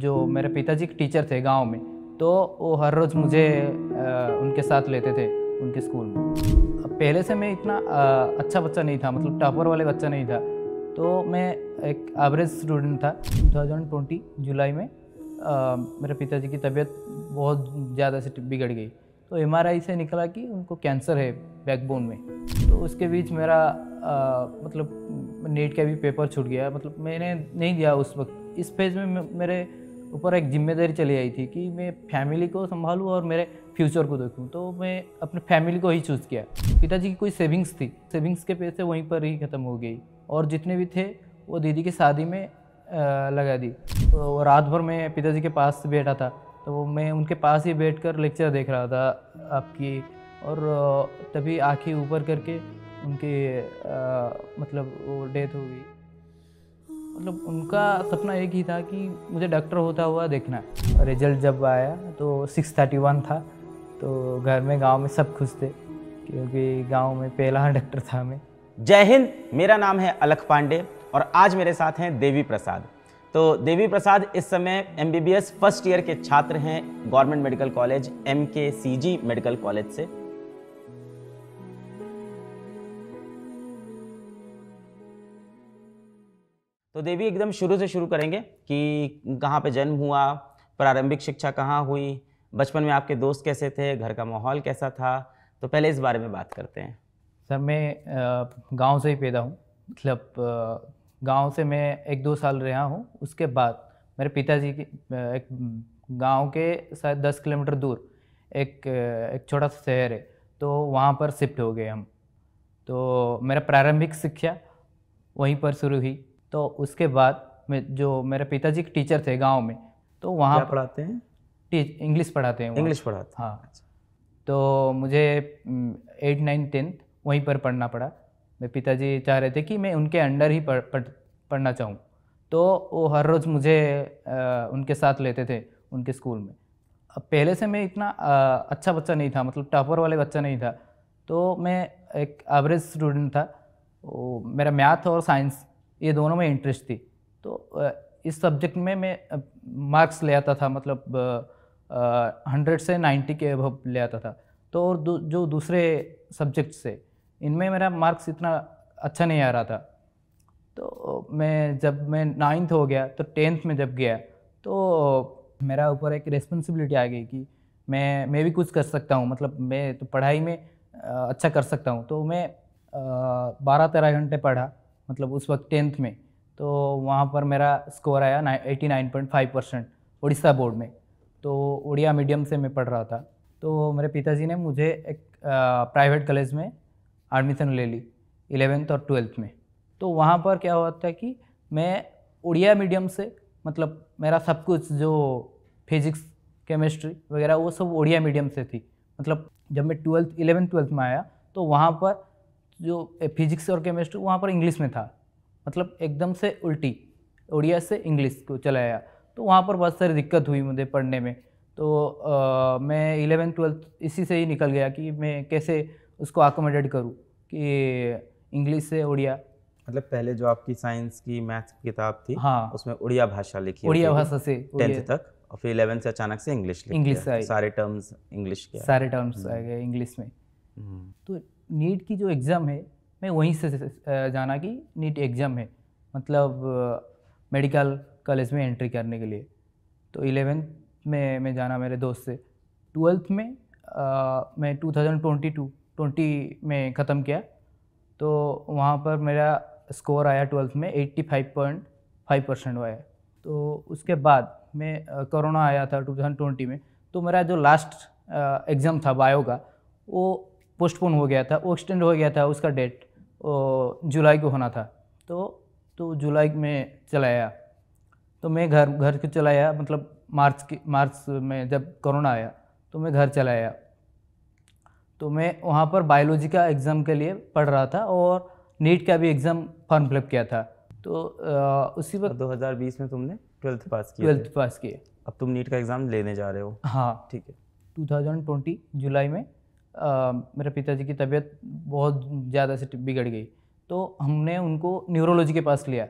जो मेरे पिताजी के टीचर थे गांव में तो वो हर रोज़ मुझे आ, उनके साथ लेते थे उनके स्कूल में पहले से मैं इतना आ, अच्छा बच्चा नहीं था मतलब टॉपर वाले बच्चा नहीं था तो मैं एक एवरेज स्टूडेंट था 2020 जुलाई में आ, मेरे पिताजी की तबीयत बहुत ज़्यादा से बिगड़ गई तो एम से निकला कि उनको कैंसर है बैकबोन में तो उसके बीच मेरा आ, मतलब नेट का भी पेपर छूट गया मतलब मैंने नहीं दिया उस वक्त इस फेज में मेरे ऊपर एक जिम्मेदारी चली आई थी कि मैं फैमिली को संभालूँ और मेरे फ्यूचर को देखूँ तो मैं अपने फैमिली को ही चूज़ किया पिताजी की कोई सेविंग्स थी सेविंग्स के पैसे वहीं पर ही ख़त्म हो गई और जितने भी थे वो दीदी की शादी में लगा दी तो रात भर मैं पिताजी के पास बैठा था तो मैं उनके पास ही बैठ कर लेक्चर देख रहा था आपकी और तभी आँखें ऊपर करके उनकी आ, मतलब वो डेथ हो गई मतलब उनका सपना एक ही था कि मुझे डॉक्टर होता हुआ देखना है रिजल्ट जब आया तो सिक्स थर्टी वन था तो घर में गांव में सब खुश थे क्योंकि गांव में पहला डॉक्टर था मैं जय हिंद मेरा नाम है अलख पांडे और आज मेरे साथ हैं देवी प्रसाद तो देवी प्रसाद इस समय एम फर्स्ट ईयर के छात्र हैं government medical college M medical college से तो देवी एकदम शुरू से शुरू करेंगे कि कहाँ पे जन्म हुआ प्रारंभिक शिक्षा कहाँ हुई बचपन में आपके दोस्त कैसे थे घर का माहौल कैसा था तो पहले इस बारे में बात करते हैं सर मैं गांव से ही पैदा हूँ मतलब गांव से मैं एक दो साल रहा हूँ उसके बाद मेरे पिताजी की एक गांव के शायद दस किलोमीटर दूर एक एक छोटा सा शहर है तो वहाँ पर शिफ्ट हो गए हम तो मेरा प्रारंभिक शिक्षा वहीं पर शुरू हुई तो उसके बाद में जो मेरे पिताजी के टीचर थे गांव में तो वहाँ पढ़ाते हैं टीच इंग्लिश पढ़ाते हैं इंग्लिश पढ़ाते हैं हाँ अच्छा। तो मुझे एट नाइन टेंथ वहीं पर पढ़ना पड़ा मेरे पिताजी चाह रहे थे कि मैं उनके अंडर ही पढ़ पढ़ पढ़ना चाहूँ तो वो हर रोज़ मुझे आ, उनके साथ लेते थे उनके स्कूल में अब पहले से मैं इतना आ, अच्छा बच्चा नहीं था मतलब टॉपर वाले बच्चा नहीं था तो मैं एक एवरेज स्टूडेंट था वो मेरा मैथ और साइंस ये दोनों में इंटरेस्ट थी तो इस सब्जेक्ट में मैं मार्क्स ले आता था मतलब हंड्रेड से नाइन्टी के अभव ले आता था तो और दू, जो दूसरे सब्जेक्ट से इनमें मेरा मार्क्स इतना अच्छा नहीं आ रहा था तो मैं जब मैं नाइन्थ हो गया तो टेंथ में जब गया तो मेरा ऊपर एक रिस्पॉन्सिबिलिटी आ गई कि मैं मैं भी कुछ कर सकता हूँ मतलब मैं तो पढ़ाई में अच्छा कर सकता हूँ तो मैं बारह तेरह घंटे पढ़ा मतलब उस वक्त टेंथ में तो वहाँ पर मेरा स्कोर आया eighty nine point five percent Orissa board में तो उड़िया मीडियम से मैं पढ़ रहा था तो मेरे पिताजी ने मुझे एक प्राइवेट कॉलेज में एडमिशन ले ली इलेवेंथ और ट्वेल्थ में तो वहाँ पर क्या हुआ था कि मैं उड़िया मीडियम से मतलब मेरा सब कुछ जो फिजिक्स केमिस्ट्री वगैरह वो सब उड़िया मीडियम से थी मतलब जब मैं ट्वेल्थ इलेवेंथ ट्वेल्थ में आया तो वहाँ पर जो फिजिक्स और केमिस्ट्री वहाँ पर इंग्लिश में था मतलब एकदम से उल्टी उड़िया से इंग्लिश को चलाया तो वहाँ पर बहुत सारी दिक्कत हुई मुझे पढ़ने में तो आ, मैं इलेवेंथ ट्वेल्थ इसी से ही निकल गया कि मैं कैसे उसको आकोमोडेट करूँ कि इंग्लिश से उड़िया मतलब पहले जो आपकी साइंस की मैथ्स की किताब थी हाँ उसमें उड़िया भाषा लिखी उड़िया भाषा से टेंथ तक और फिर इलेवेंथ से अचानक से इंग्लिश इंग्लिश सारे टर्म्स इंग्लिश के सारे टर्म्स हम्म। आ गए इंग्लिश में हम्म। तो नीट की जो एग्ज़ाम है मैं वहीं से जाना कि नीट एग्ज़ाम है मतलब मेडिकल कॉलेज में एंट्री करने के लिए तो इलेवेंथ में मैं जाना मेरे दोस्त से ट्वेल्थ में आ, मैं 2022 ट्वेंटी में ख़त्म किया तो वहाँ पर मेरा स्कोर आया ट्वेल्थ में 85.5 परसेंट आया तो उसके बाद मैं कोरोना आया था 2020 में तो मेरा जो लास्ट एग्ज़ाम था बायो का वो पोस्टपोन हो गया था वो एक्सटेंड हो गया था उसका डेट जुलाई को होना था तो तो जुलाई में चलाया तो मैं घर घर को चलाया मतलब मार्च के मार्च में जब कोरोना आया तो मैं घर चलाया तो मैं वहाँ पर बायोलॉजी का एग्ज़ाम के लिए पढ़ रहा था और नीट का भी एग्ज़ाम फॉर्म फिलअप किया था तो आ, उसी वक्त 2020 तो में तुमने ट्वेल्थ पास किया ट्वेल्थ पास किए अब तुम नीट का एग्ज़ाम लेने जा रहे हो हाँ ठीक है 2020 जुलाई में मेरे पिताजी की तबीयत बहुत ज़्यादा से बिगड़ गई तो हमने उनको न्यूरोलॉजी के पास लिया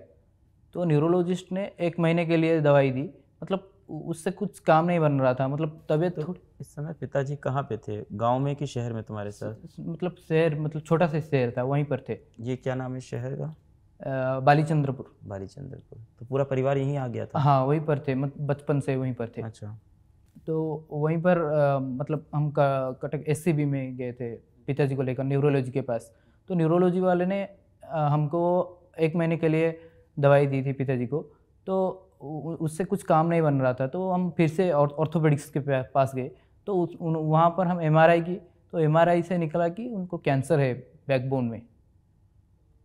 तो न्यूरोलॉजिस्ट ने एक महीने के लिए दवाई दी मतलब उससे कुछ काम नहीं बन रहा था मतलब तबीयत तो इस समय पिताजी कहाँ पे थे गांव में कि शहर में तुम्हारे साथ मतलब शहर मतलब छोटा सा शहर था वहीं पर थे ये क्या नाम है शहर का बालीचंद्रपुर बालीचंद्रपुर तो पूरा परिवार यहीं आ गया था हाँ वहीं पर थे मतलब बचपन से वहीं पर थे अच्छा तो वहीं पर आ, मतलब हम कटक एस में गए थे पिताजी को लेकर न्यूरोलॉजी के पास तो न्यूरोलॉजी वाले ने आ, हमको एक महीने के लिए दवाई दी थी पिताजी को तो उससे कुछ काम नहीं बन रहा था तो हम फिर से ऑर्थोपेडिक्स के पास गए तो वहाँ पर हम एम की तो एम से निकला कि उनको कैंसर है बैकबोन में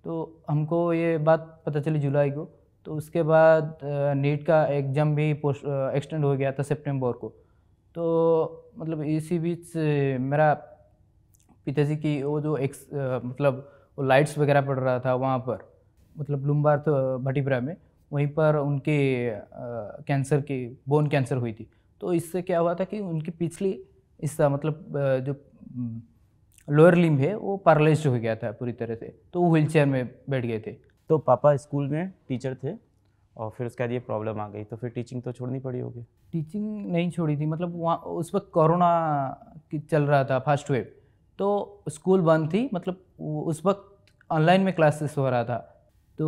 तो हमको ये बात पता चली जुलाई को तो उसके बाद नीट का एग्ज़ाम भी पोस्ट एक्सटेंड हो गया था सितंबर को तो मतलब इसी बीच मेरा पिताजी की वो जो एक्स मतलब वो लाइट्स वगैरह पड़ रहा था वहाँ पर मतलब तो भटीपुरा में वहीं पर उनके कैंसर की बोन कैंसर हुई थी तो इससे क्या हुआ था कि उनकी पिछली हिस्सा मतलब जो लोअर लिम्ब है वो पैरलाइज हो गया था पूरी तरह से तो वो व्हील चेयर में बैठ गए थे तो पापा स्कूल में टीचर थे और फिर उसके बाद ये प्रॉब्लम आ गई तो फिर टीचिंग तो छोड़नी पड़ी होगी टीचिंग नहीं छोड़ी थी मतलब वहाँ उस वक्त कोरोना की चल रहा था फर्स्ट वेव तो स्कूल बंद थी मतलब उस वक्त ऑनलाइन में क्लासेस हो रहा था तो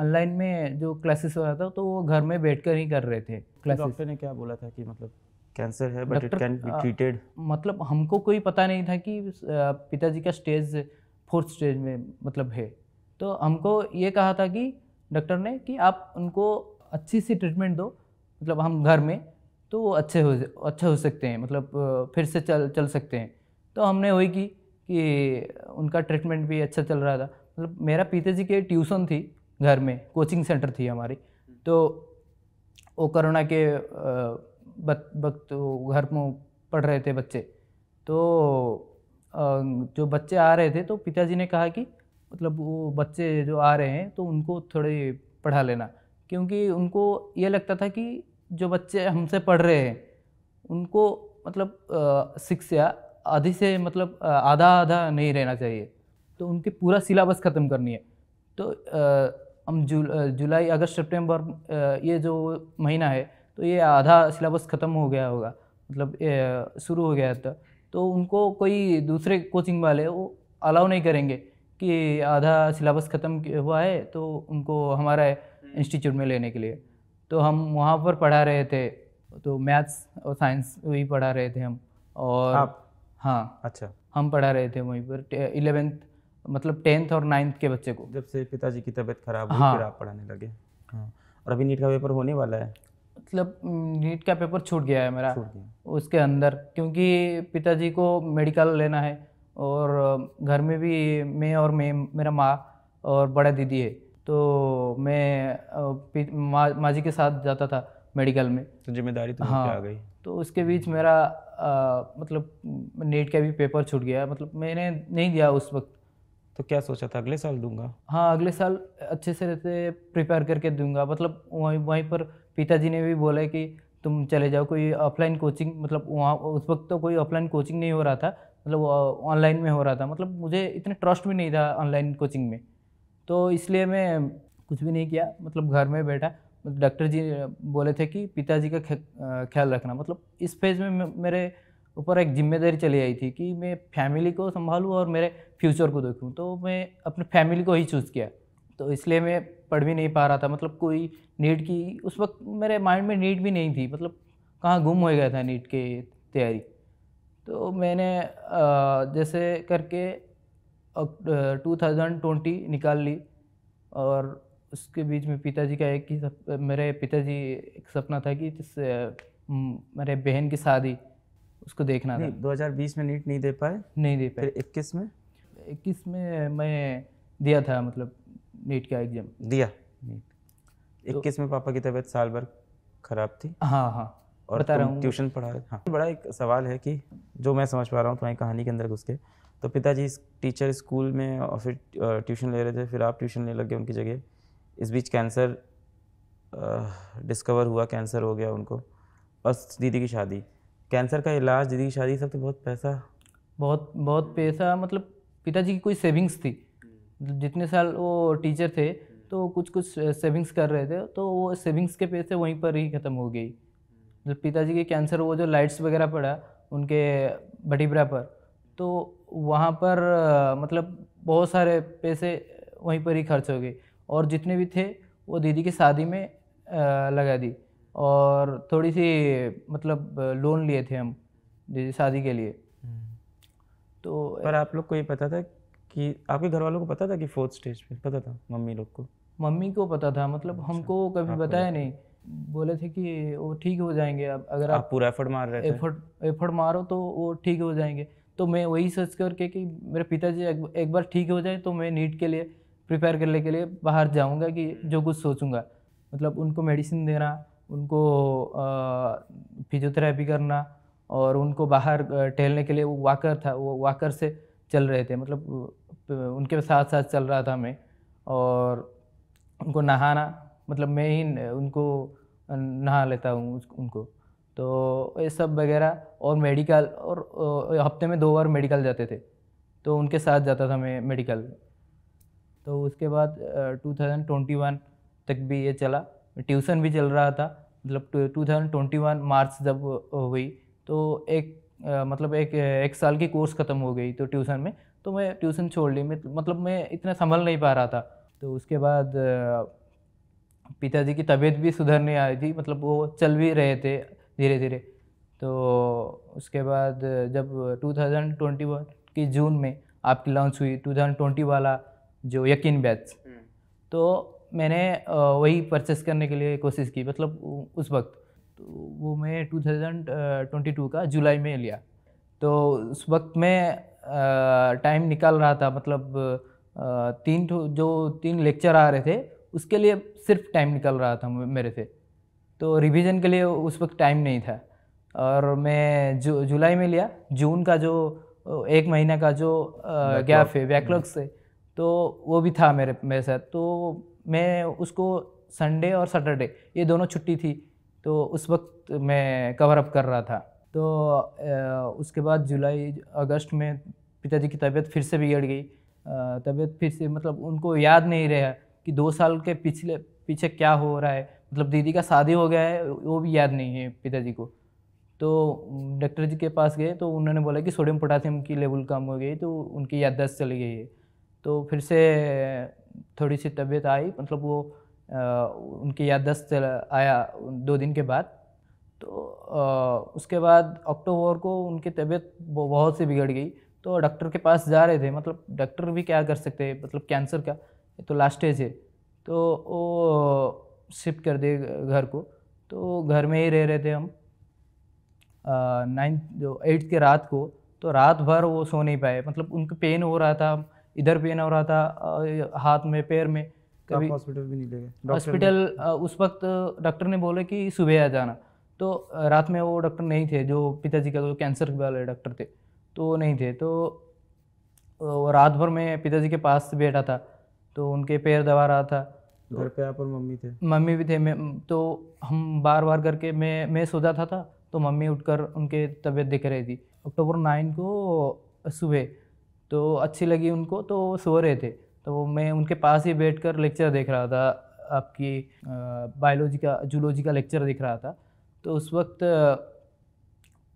ऑनलाइन में जो क्लासेस हो रहा था तो वो घर में कर ही कर रहे थे डॉक्टर ने क्या बोला था कि मतलब कैंसर है but it can be treated मतलब हमको कोई पता नहीं था कि पिताजी का स्टेज फोर्थ स्टेज में मतलब है तो हमको ये कहा था कि डॉक्टर ने कि आप उनको अच्छी सी ट्रीटमेंट दो मतलब हम घर में तो वो अच्छे हो अच्छे हो सकते हैं मतलब फिर से चल चल सकते हैं तो हमने वही की कि उनका ट्रीटमेंट भी अच्छा चल रहा था मतलब मेरा पिताजी के ट्यूशन थी घर में कोचिंग सेंटर थी हमारी तो वो कोरोना के वक्त घर में पढ़ रहे थे बच्चे तो जो बच्चे आ रहे थे तो पिताजी ने कहा कि मतलब वो बच्चे जो आ रहे हैं तो उनको थोड़े पढ़ा लेना क्योंकि उनको ये लगता था कि जो बच्चे हमसे पढ़ रहे हैं उनको मतलब शिक्षा आधी से मतलब आधा आधा नहीं रहना चाहिए तो उनकी पूरा सिलेबस ख़त्म करनी है तो आ, हम जुल, जुलाई अगस्त सितंबर ये जो महीना है तो ये आधा सिलेबस ख़त्म हो गया होगा मतलब शुरू हो गया था तो उनको कोई दूसरे कोचिंग वाले वो अलाउ नहीं करेंगे कि आधा सिलेबस ख़त्म हुआ है तो उनको हमारा इंस्टीट्यूट में लेने के लिए तो हम वहाँ पर पढ़ा रहे थे तो मैथ्स और साइंस वही पढ़ा रहे थे हम और आप? हाँ अच्छा हम पढ़ा रहे थे वहीं पर इलेवेंथ मतलब टेंथ और नाइन्थ के बच्चे को जब से पिताजी की तबीयत खराब हुई हाँ। फिर आप पढ़ाने लगे हाँ और अभी नीट का पेपर होने वाला है मतलब नीट का पेपर छूट गया है मेरा गया। उसके अंदर क्योंकि पिताजी को मेडिकल लेना है और घर में भी मैं और मैं मेरा माँ और बड़ा दीदी है तो मैं माँ माँ जी के साथ जाता था मेडिकल में तो जिम्मेदारी तो हाँ, आ गई तो उसके बीच मेरा आ, मतलब नेट का भी पेपर छूट गया मतलब मैंने नहीं दिया उस वक्त तो क्या सोचा था अगले साल दूंगा हाँ अगले साल अच्छे से रहते प्रिपेयर करके दूंगा मतलब वहीं वहीं पर पिताजी ने भी बोला कि तुम चले जाओ कोई ऑफलाइन कोचिंग मतलब वहाँ उस वक्त तो कोई ऑफलाइन कोचिंग नहीं हो रहा था मतलब ऑनलाइन में हो रहा था मतलब मुझे इतने ट्रस्ट भी नहीं था ऑनलाइन कोचिंग में तो इसलिए मैं कुछ भी नहीं किया मतलब घर में बैठा डॉक्टर मतलब जी बोले थे कि पिताजी का ख्याल रखना मतलब इस फेज में मेरे ऊपर एक जिम्मेदारी चली आई थी कि मैं फैमिली को संभालूँ और मेरे फ्यूचर को देखूँ तो मैं अपने फैमिली को ही चूज़ किया तो इसलिए मैं पढ़ भी नहीं पा रहा था मतलब कोई नीट की उस वक्त मेरे माइंड में नीट भी नहीं थी मतलब कहाँ गुम हो गया था नीट के तैयारी तो मैंने जैसे करके 2020 निकाल ली और उसके बीच में पिताजी का एक ही सप, मेरे पिताजी एक सपना था कि जिससे मेरे बहन की शादी उसको देखना था 2020 में नीट नहीं दे पाए नहीं दे पाए इक्कीस में इक्कीस में मैं दिया था मतलब नीट का एग्जाम दिया नीट इक्कीस तो, में पापा की तबीयत साल भर खराब थी हाँ हाँ और बता रहा हूँ ट्यूशन पढ़ाए हाँ बड़ा एक सवाल है कि जो मैं समझ पा रहा हूँ तुम्हारी कहानी के अंदर घुस के तो पिताजी टीचर स्कूल में और फिर ट्यूशन ले रहे थे फिर आप ट्यूशन लेने लग गए उनकी जगह इस बीच कैंसर डिस्कवर हुआ कैंसर हो गया उनको और दीदी की शादी कैंसर का इलाज दीदी की शादी सब तो बहुत पैसा बहुत बहुत पैसा मतलब पिताजी की कोई सेविंग्स थी जितने साल वो टीचर थे तो कुछ कुछ सेविंग्स कर रहे थे तो वो सेविंग्स के पैसे वहीं पर ही ख़त्म हो गई मतलब पिताजी के कैंसर वो जो लाइट्स वगैरह पड़ा उनके बटीबरा पर तो वहाँ पर मतलब बहुत सारे पैसे वहीं पर ही खर्च हो गए और जितने भी थे वो दीदी की शादी में लगा दी और थोड़ी सी मतलब लोन लिए थे हम दीदी शादी के लिए हम्म। तो पर आप लोग को ये पता था कि आपके घर वालों को पता था कि फोर्थ स्टेज पे पता था मम्मी लोग को मम्मी को पता था मतलब अच्छा, हमको कभी बताया नहीं बोले थे कि वो ठीक हो जाएंगे अब अगर आप, आप पूरा एफर्ट मार रहे एफर्ट एफर्ट मारो तो वो ठीक हो जाएंगे तो मैं वही सोच करके कि मेरे पिताजी एक, एक बार ठीक हो जाए तो मैं नीट के लिए प्रिपेयर करने के लिए बाहर जाऊंगा कि जो कुछ सोचूंगा मतलब उनको मेडिसिन देना उनको फिजियोथेरेपी करना और उनको बाहर टहलने के लिए वो वाकर था वो वाकर से चल रहे थे मतलब उनके साथ साथ चल रहा था मैं और उनको नहाना मतलब मैं ही उनको नहा लेता हूँ उनको तो ये सब वगैरह और मेडिकल और हफ्ते में दो बार मेडिकल जाते थे तो उनके साथ जाता था मैं मेडिकल तो उसके बाद टू थाउज़ेंड ट्वेंटी वन तक भी ये चला ट्यूशन भी चल रहा था मतलब two thousand twenty one March जब हुई तो एक मतलब एक एक साल की कोर्स ख़त्म हो गई तो ट्यूशन में तो मैं ट्यूशन छोड़ ली मैं मतलब मैं इतना संभल नहीं पा रहा था तो उसके बाद पिताजी की तबीयत भी सुधरने आई थी मतलब वो चल भी रहे थे धीरे धीरे तो उसके बाद जब 2021 की जून में आपकी लॉन्च हुई 2020 वाला जो यकीन बैच हम्म। तो मैंने वही परचेस करने के लिए कोशिश की मतलब उस वक्त तो वो मैं 2022 का जुलाई में लिया तो उस वक्त मैं टाइम निकाल रहा था मतलब तीन जो तीन लेक्चर आ रहे थे उसके लिए सिर्फ टाइम निकल रहा था मेरे से तो रिवीजन के लिए उस वक्त टाइम नहीं था और मैं जु, जुलाई में लिया जून का जो एक महीने का जो गैप है बैकलॉग हम्म। से तो वो भी था मेरे मेरे साथ तो मैं उसको संडे और सैटरडे ये दोनों छुट्टी थी तो उस वक्त मैं कवर अप कर रहा था तो उसके बाद जुलाई अगस्त में पिताजी की तबीयत फिर से बिगड़ गई तबीयत फिर से मतलब उनको याद नहीं रहा कि दो साल के पिछले पीछे क्या हो रहा है मतलब दीदी का शादी हो गया है वो भी याद नहीं है पिताजी को तो डॉक्टर जी के पास गए तो उन्होंने बोला कि सोडियम पोटासियम की लेवल कम हो गई तो उनकी याददाश्त चली गई है तो फिर से थोड़ी सी तबीयत आई मतलब वो आ, उनकी याददाश्त आया दो दिन के बाद तो आ, उसके बाद अक्टूबर को उनकी तबीयत बहुत सी बिगड़ गई तो डॉक्टर के पास जा रहे थे मतलब डॉक्टर भी क्या कर सकते मतलब कैंसर का तो लास्ट स्टेज है तो वो शिफ्ट कर दिए घर को तो घर में ही रह रहे थे हम नाइन्थ जो एट्थ के रात को तो रात भर वो सो नहीं पाए मतलब उनको पेन हो रहा था इधर पेन हो रहा था हाथ में पैर में कभी हॉस्पिटल भी नहीं ले गए हॉस्पिटल उस वक्त डॉक्टर ने बोले कि सुबह आ जाना तो रात में वो डॉक्टर नहीं थे जो पिताजी का जो कैंसर वाले डॉक्टर थे तो वो नहीं थे तो रात भर मैं पिताजी के पास बैठा था तो उनके पैर दबा रहा था तो घर पे आप और मम्मी थे मम्मी भी थे मैं तो हम बार बार करके मैं मैं सोचा था, था तो मम्मी उठकर उनके तबीयत देख रही थी अक्टूबर नाइन को सुबह तो अच्छी लगी उनको तो सो रहे थे तो मैं उनके पास ही बैठ लेक्चर देख रहा था आपकी बायोलॉजी का जूलॉजी का लेक्चर देख रहा था तो उस वक्त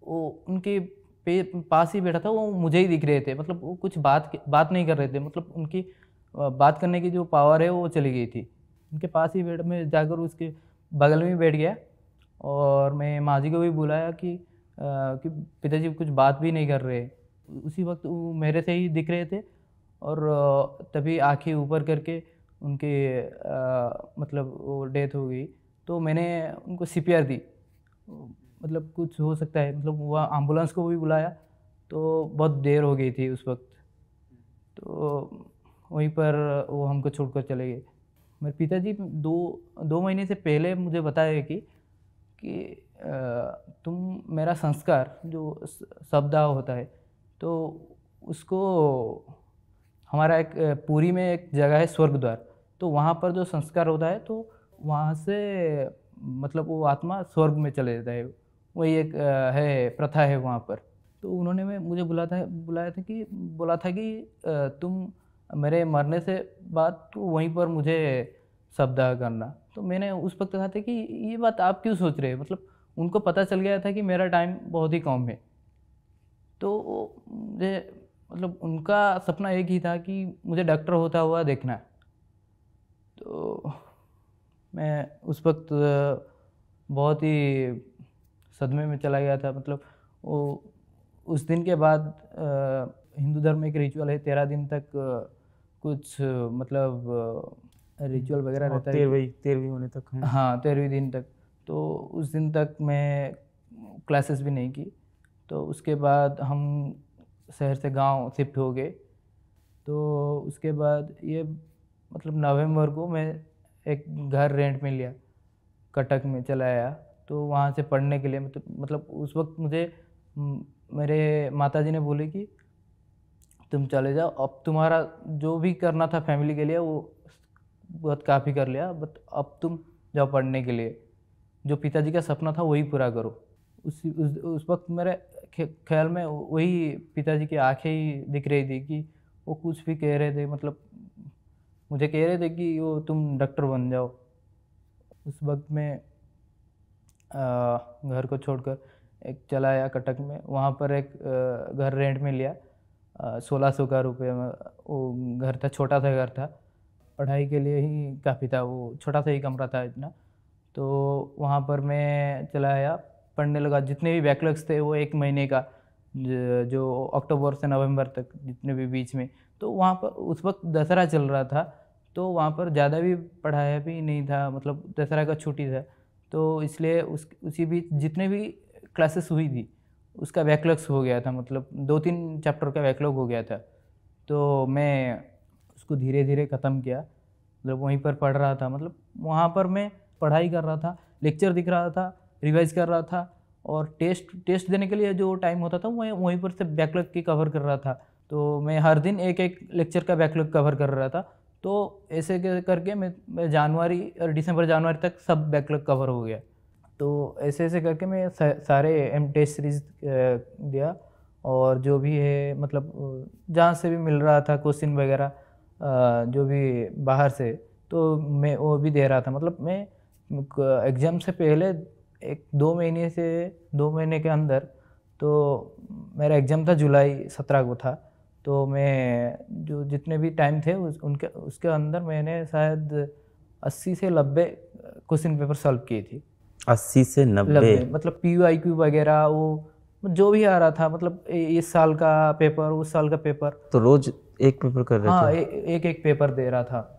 वो उनके पे पास ही बैठा था वो मुझे ही दिख रहे थे मतलब वो कुछ बात बात नहीं कर रहे थे मतलब उनकी बात करने की जो पावर है वो चली गई थी उनके पास ही बेड में जाकर उसके बगल में बैठ गया और मैं माँ जी को भी बुलाया कि कि पिताजी कुछ बात भी नहीं कर रहे उसी वक्त वो मेरे से ही दिख रहे थे और तभी आंखें ऊपर करके उनके आ, मतलब वो डेथ हो गई तो मैंने उनको सी दी मतलब कुछ हो सकता है मतलब वह एम्बुलेंस को भी बुलाया तो बहुत देर हो गई थी उस वक्त तो वहीं पर वो हमको छोड़कर चले गए मेरे पिताजी दो दो महीने से पहले मुझे बताया कि कि तुम मेरा संस्कार जो शब्दाह होता है तो उसको हमारा एक पूरी में एक जगह है स्वर्ग द्वार तो वहाँ पर जो संस्कार होता है तो वहाँ से मतलब वो आत्मा स्वर्ग में चले जाता है वही एक है प्रथा है वहाँ पर तो उन्होंने मैं मुझे बुला था बुलाया था कि बोला था कि तुम मेरे मरने से बात तो वहीं पर मुझे शब्दा करना तो मैंने उस वक्त कहा था कि ये बात आप क्यों सोच रहे हैं मतलब उनको पता चल गया था कि मेरा टाइम बहुत ही कम है तो मुझे मतलब उनका सपना एक ही था कि मुझे डॉक्टर होता हुआ देखना तो मैं उस वक्त बहुत ही सदमे में चला गया था मतलब वो उस दिन के बाद हिंदू धर्म में एक रिचुअल है तेरह दिन तक कुछ मतलब रिचुअल वगैरह रहता है तेरहवीं तेरहवीं होने तक हाँ।, हाँ तेरहवीं दिन तक तो उस दिन तक मैं क्लासेस भी नहीं की तो उसके बाद हम शहर से गांव शिफ्ट हो गए तो उसके बाद ये मतलब नवंबर को मैं एक घर रेंट में लिया कटक में चला आया तो वहाँ से पढ़ने के लिए मतलब मतलब उस वक्त मुझे मेरे माता जी ने बोले कि तुम चले जाओ अब तुम्हारा जो भी करना था फैमिली के लिए वो बहुत काफ़ी कर लिया बट अब तुम जाओ पढ़ने के लिए जो पिताजी का सपना था वही पूरा करो उसी उस, उस वक्त मेरे ख्याल में वही पिताजी की आंखें ही दिख रही थी कि वो कुछ भी कह रहे थे मतलब मुझे कह रहे थे कि वो तुम डॉक्टर बन जाओ उस वक्त में घर को छोड़कर एक चलाया कटक में वहाँ पर एक घर रेंट में लिया सोलह सौ का रुपये में वो घर था छोटा सा घर था पढ़ाई के लिए ही काफ़ी था वो छोटा सा ही कमरा था इतना तो वहाँ पर मैं चला आया पढ़ने लगा जितने भी बैकलॉग्स थे वो एक महीने का जो अक्टूबर से नवंबर तक जितने भी बीच में तो वहाँ पर उस वक्त दशहरा चल रहा था तो वहाँ पर ज़्यादा भी पढ़ाया भी नहीं था मतलब दशहरा का छुट्टी था तो इसलिए उस उसी बीच जितने भी क्लासेस हुई थी उसका बैकलॉग्स हो गया था मतलब दो तीन चैप्टर का बैकलॉग हो गया था तो मैं उसको धीरे धीरे ख़त्म किया मतलब वहीं पर पढ़ रहा था मतलब वहाँ पर मैं पढ़ाई कर रहा था लेक्चर दिख रहा था रिवाइज कर रहा था और टेस्ट टेस्ट देने के लिए जो टाइम होता था मैं वहीं पर से बैकलॉग की कवर कर रहा था तो मैं हर दिन एक एक लेक्चर का बैकलॉग कवर कर रहा था तो ऐसे करके मैं, मैं जनवरी और दिसंबर जनवरी तक सब बैकलॉग कवर हो गया तो ऐसे ऐसे करके मैं सारे एम टेस्ट सीरीज दिया और जो भी है मतलब जहाँ से भी मिल रहा था क्वेश्चन वगैरह जो भी बाहर से तो मैं वो भी दे रहा था मतलब मैं एग्ज़ाम से पहले एक दो महीने से दो महीने के अंदर तो मेरा एग्ज़ाम था जुलाई सत्रह को था तो मैं जो जितने भी टाइम थे उस, उनके उसके अंदर मैंने शायद अस्सी से नब्बे क्वेश्चन पेपर सॉल्व किए थे अस्सी से नब्बे मतलब पी यू आई क्यू वगैरह वो जो भी आ रहा था मतलब इस साल का पेपर उस साल का पेपर तो रोज एक पेपर कर रहे हाँ, थे ए, एक एक पेपर दे रहा था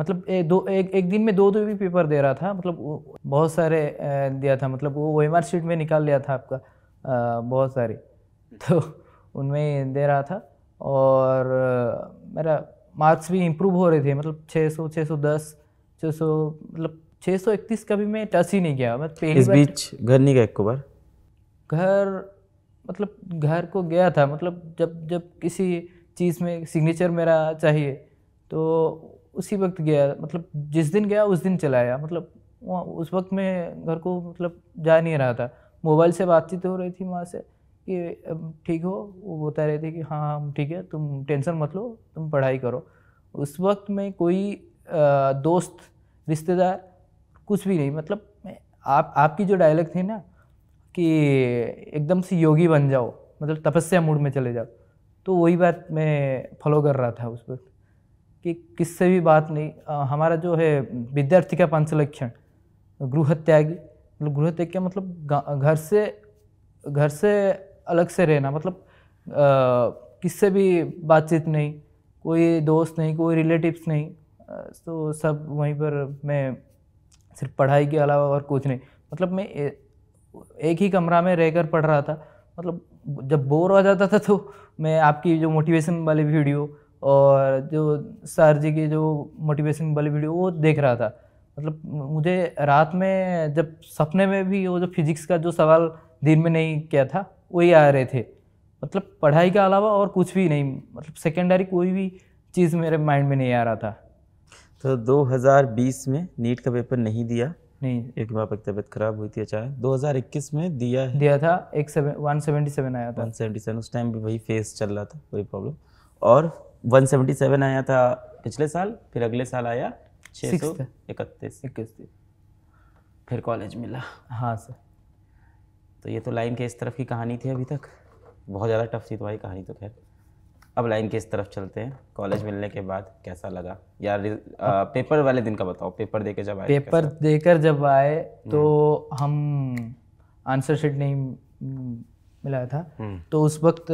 मतलब ए, दो एक एक दिन में दो दो भी पेपर दे रहा था मतलब बहुत सारे दिया था मतलब वो एम आर शीट में निकाल लिया था आपका बहुत सारे तो उनमें दे रहा था और मेरा मार्क्स भी इम्प्रूव हो रहे थे मतलब सौ सौ छः दस छः सौ मतलब 631 कभी मैं टच ही नहीं गया मैं इस बीच घर नहीं गया एक बार घर मतलब घर को गया था मतलब जब जब किसी चीज़ में सिग्नेचर मेरा चाहिए तो उसी वक्त गया मतलब जिस दिन गया उस दिन चला आया मतलब उस वक्त मैं घर को मतलब जा नहीं रहा था मोबाइल से बातचीत हो रही थी वहाँ से कि ठीक हो वो बता रहे थे कि हाँ हम हाँ, ठीक है तुम टेंशन मत लो तुम पढ़ाई करो उस वक्त मैं कोई दोस्त रिश्तेदार कुछ भी नहीं मतलब आप आपकी जो डायलॉग थी ना कि एकदम से योगी बन जाओ मतलब तपस्या मूड में चले जाओ तो वही बात मैं फॉलो कर रहा था उस वक्त कि किससे भी बात नहीं आ, हमारा जो है विद्यार्थी का पंच लक्षण गृह त्यागी मतलब गृह त्याग क्या मतलब घर से घर से अलग से रहना मतलब किससे भी बातचीत नहीं कोई दोस्त नहीं कोई रिलेटिव्स नहीं तो सब वहीं पर मैं सिर्फ पढ़ाई के अलावा और कुछ नहीं मतलब मैं एक ही कमरा में रहकर पढ़ रहा था मतलब जब बोर हो जाता था तो मैं आपकी जो मोटिवेशन वाली वीडियो और जो सर जी की जो मोटिवेशन वाली वीडियो वो देख रहा था मतलब मुझे रात में जब सपने में भी वो जो फिजिक्स का जो सवाल दिन में नहीं किया था वही आ रहे थे मतलब पढ़ाई के अलावा और कुछ भी नहीं मतलब सेकेंडरी कोई भी चीज़ मेरे माइंड में नहीं आ रहा था तो 2020 में नीट का पेपर नहीं दिया नहीं एक बार तक तबीयत खराब हुई थी अचानक 2021 में दिया है दिया था एक सेवन वन सेवन आया था 177 उस टाइम भी वही फेस चल रहा था वही प्रॉब्लम और 177 आया था पिछले साल फिर अगले साल आया छः सौ इकतीस इक्कीस फिर कॉलेज मिला हाँ सर तो ये तो लाइन के इस तरफ की कहानी थी अभी तक बहुत ज़्यादा टफ थी तुम्हारी कहानी तो खैर अब लाइन किस इस तरफ चलते हैं कॉलेज मिलने के बाद कैसा लगा यार आ, पेपर वाले दिन का बताओ पेपर देकर जब आए पेपर देकर जब आए तो हम्म। हम आंसर शीट नहीं हम्म, मिला था हम्म। तो उस वक्त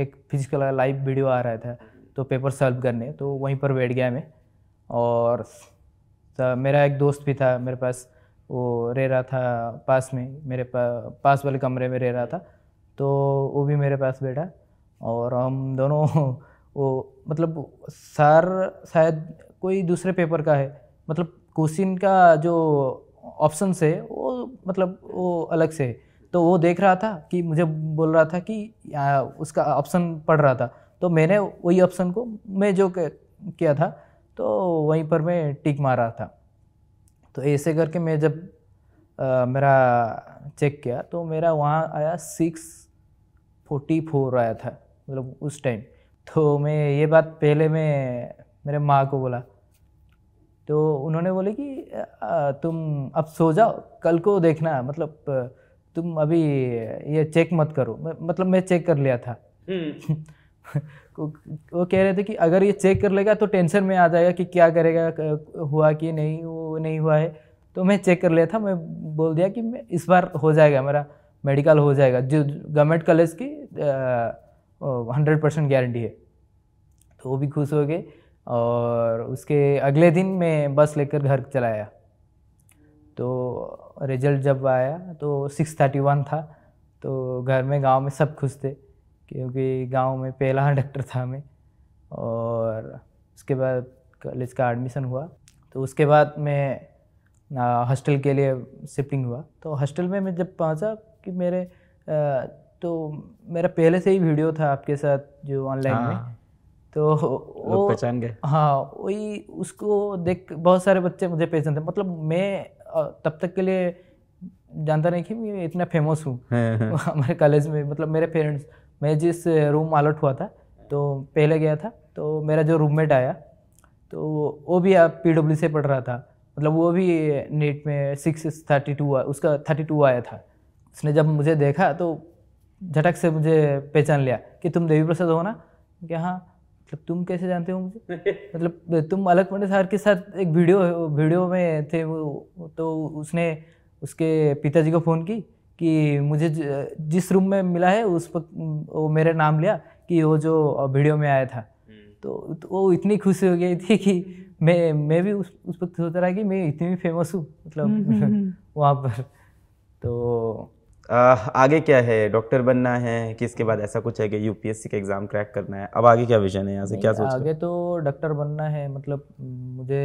एक फिजिकल लाइव वीडियो आ रहा था तो पेपर सॉल्व करने तो वहीं पर बैठ गया मैं और मेरा एक दोस्त भी था मेरे पास वो रह रहा था पास में मेरे पा, पास वाले कमरे में रह रहा था तो वो भी मेरे पास बैठा और हम दोनों वो मतलब सर शायद कोई दूसरे पेपर का है मतलब क्वेश्चन का जो ऑप्शन है वो मतलब वो अलग से है तो वो देख रहा था कि मुझे बोल रहा था कि आ, उसका ऑप्शन पढ़ रहा था तो मैंने वही ऑप्शन को मैं जो किया था तो वहीं पर मैं टिक मार रहा था तो ऐसे करके मैं जब आ, मेरा चेक किया तो मेरा वहाँ आया सिक्स फोर्टी फोर आया था मतलब उस टाइम तो मैं ये बात पहले मैं मेरे माँ को बोला तो उन्होंने बोले कि तुम अब सो जाओ कल को देखना मतलब तुम अभी ये चेक मत करो मतलब मैं चेक कर लिया था हम्म। वो कह रहे थे कि अगर ये चेक कर लेगा तो टेंशन में आ जाएगा कि क्या करेगा हुआ कि नहीं वो नहीं हुआ है तो मैं चेक कर लिया था मैं बोल दिया कि मैं इस बार हो जाएगा मेरा मेडिकल हो जाएगा जो गवर्नमेंट कॉलेज की हंड्रेड परसेंट गारंटी है तो वो भी खुश हो गए और उसके अगले दिन मैं बस लेकर घर चला आया तो रिजल्ट जब आया तो सिक्स थर्टी वन था तो घर में गांव में सब खुश थे क्योंकि गांव में पहला डॉक्टर था मैं और उसके बाद कॉलेज का एडमिशन हुआ तो उसके बाद मैं हॉस्टल के लिए शिफ्टिंग हुआ तो हॉस्टल में मैं जब पहुंचा कि मेरे तो मेरा पहले से ही वीडियो था आपके साथ जो ऑनलाइन हाँ। में तो वो पहचान गए हाँ वही उसको देख बहुत सारे बच्चे मुझे पहचानते मतलब मैं तब तक के लिए जानता नहीं कि मैं इतना फेमस हूँ हाँ, हाँ। हमारे कॉलेज में मतलब मेरे पेरेंट्स मैं जिस रूम अलर्ट हुआ था तो पहले गया था तो मेरा जो रूममेट आया तो वो भी आप पी से पढ़ रहा था मतलब वो भी नेट में सिक्स थर्टी टू उसका थर्टी टू आया था उसने जब मुझे देखा तो झटक से मुझे पहचान लिया कि तुम देवी प्रसाद हो ना कि हाँ मतलब तुम कैसे जानते हो मुझे मतलब तुम अलग पंडित सर के साथ एक वीडियो वीडियो में थे वो तो उसने उसके पिताजी को फ़ोन की कि मुझे जिस रूम में मिला है उस वक्त वो मेरा नाम लिया कि वो जो वीडियो में आया था हम्म। तो, तो वो इतनी खुशी हो गई थी कि मैं मैं भी उस उस वक्त सोच रहा कि मैं इतनी फेमस हूँ मतलब हम्म, हम्म, वहाँ पर तो आगे क्या है डॉक्टर बनना है कि इसके बाद ऐसा कुछ है कि यूपीएससी का एग्ज़ाम क्रैक करना है अब आगे क्या विजन है यहाँ से क्या सोच आगे तो डॉक्टर बनना है मतलब मुझे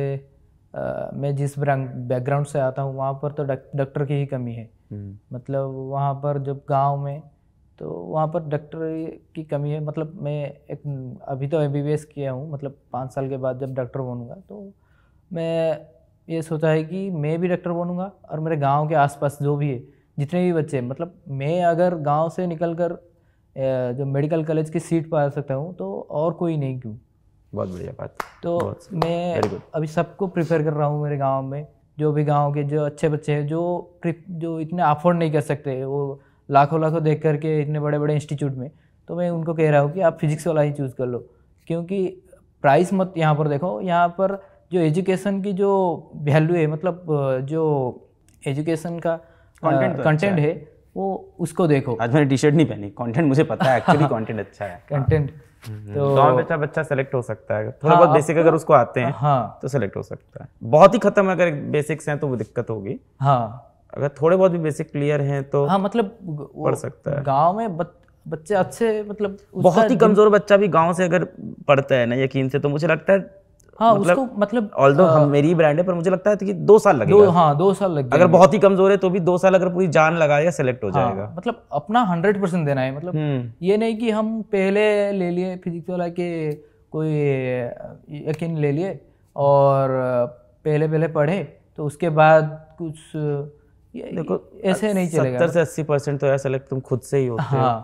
आ, मैं जिस बैकग्राउंड से आता हूँ वहाँ पर तो डॉक्टर की ही कमी है हम्म। मतलब वहाँ पर जब गाँव में तो वहाँ पर डॉक्टर की कमी है मतलब मैं एक अभी तो एम किया हूँ मतलब पाँच साल के बाद जब डॉक्टर बनूँगा तो मैं ये सोचा है कि मैं भी डॉक्टर बनूँगा और मेरे गाँव के आसपास जो भी है जितने भी बच्चे मतलब मैं अगर गांव से निकल कर जो मेडिकल कॉलेज की सीट पा सकता हूँ तो और कोई नहीं क्यों बहुत बढ़िया बात तो मैं अभी सबको प्रिफर कर रहा हूँ मेरे गाँव में जो भी गाँव के जो अच्छे बच्चे हैं जो जो इतने अफोर्ड नहीं कर सकते वो लाखों लाखों देख करके इतने बड़े बड़े इंस्टीट्यूट में तो मैं उनको कह रहा हूँ कि आप फिजिक्स वाला ही चूज़ कर लो क्योंकि प्राइस मत यहाँ पर देखो यहाँ पर जो एजुकेशन की जो वैल्यू है मतलब जो एजुकेशन का कंटेंट कंटेंट हाँ, तो अच्छा है वो उसको देखो आज मैंने टी शर्ट नहीं पहनी कंटेंट मुझे पता है एक्चुअली कंटेंट अच्छा है कंटेंट हम्म। तो बच्चा बच्चा सेलेक्ट हो सकता है थोड़ा हाँ, बहुत बेसिक अगर उसको आते हैं हाँ, तो सेलेक्ट हो सकता है बहुत ही खत्म अगर बेसिक्स हैं तो वो दिक्कत होगी हाँ अगर थोड़े बहुत भी बेसिक क्लियर हैं तो हाँ मतलब पढ़ सकता है गांव में बच्चे अच्छे मतलब बहुत ही कमजोर बच्चा भी गांव से अगर पढ़ता है ना यकीन से तो मुझे लगता है हाँ मतलब, उसको मतलब ऑल्दो हम मेरी ब्रांड है पर मुझे लगता है कि दो साल लगेगा दो हाँ दो साल लग अगर बहुत ही कमजोर है तो भी दो साल अगर पूरी जान लगाएगा सेलेक्ट हो हाँ, जाएगा मतलब अपना हंड्रेड परसेंट देना है मतलब हम्म। ये नहीं कि हम पहले ले लिए फिजिक्स वाला के कोई यकीन ले लिए और पहले पहले पढ़े तो उसके बाद कुछ देखो ऐसे नहीं चलेगा सत्तर से अस्सी परसेंट तो यार सेलेक्ट तुम खुद से ही होते हाँ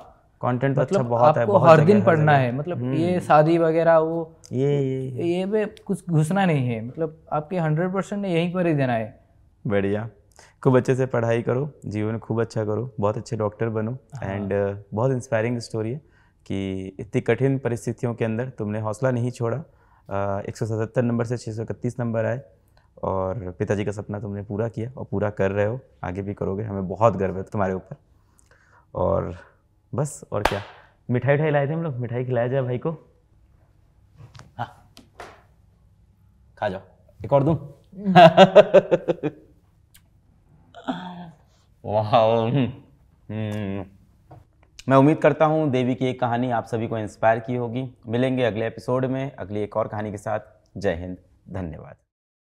कंटेंट तो अच्छा मतलब अच्छा बहुत है बहुत हर दिन पढ़ना है, मतलब हम्म। ये शादी वगैरह वो ये ये ये कुछ घुसना नहीं है मतलब आपके हंड्रेड परसेंट यहीं पर ही देना है बढ़िया खूब अच्छे से पढ़ाई करो जीवन खूब अच्छा करो बहुत अच्छे डॉक्टर बनो एंड हाँ। बहुत इंस्पायरिंग स्टोरी है कि इतनी कठिन परिस्थितियों के अंदर तुमने हौसला नहीं छोड़ा एक सौ नंबर से छः नंबर आए और पिताजी का सपना तुमने पूरा किया और पूरा कर रहे हो आगे भी करोगे हमें बहुत गर्व है तुम्हारे ऊपर और बस और क्या मिठाई उठाई लाए थे हम लोग मिठाई खिलाया जाए भाई को हाँ खा जाओ एक और दूँ मैं उम्मीद करता हूँ देवी की एक कहानी आप सभी को इंस्पायर की होगी मिलेंगे अगले एपिसोड में अगली एक और कहानी के साथ जय हिंद धन्यवाद